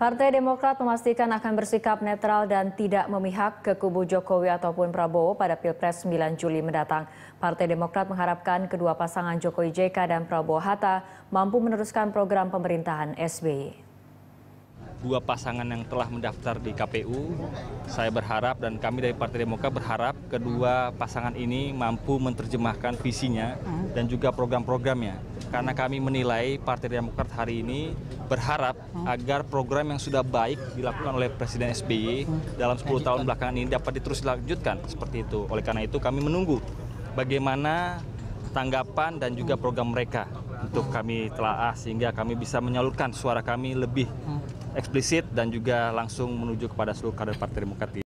Partai Demokrat memastikan akan bersikap netral dan tidak memihak ke kubu Jokowi ataupun Prabowo pada Pilpres 9 Juli mendatang. Partai Demokrat mengharapkan kedua pasangan Jokowi JK dan Prabowo Hatta mampu meneruskan program pemerintahan SBY. Dua pasangan yang telah mendaftar di KPU, saya berharap dan kami dari Partai Demokrat berharap kedua pasangan ini mampu menerjemahkan visinya hmm. dan juga program-programnya karena kami menilai Partai Demokrat hari ini berharap hmm. agar program yang sudah baik dilakukan oleh Presiden SBY hmm. dalam 10 tahun belakangan ini dapat diterus dilanjutkan seperti itu. Oleh karena itu kami menunggu bagaimana tanggapan dan juga hmm. program mereka untuk kami telaah sehingga kami bisa menyalurkan suara kami lebih eksplisit dan juga langsung menuju kepada seluruh kader Partai Demokrat.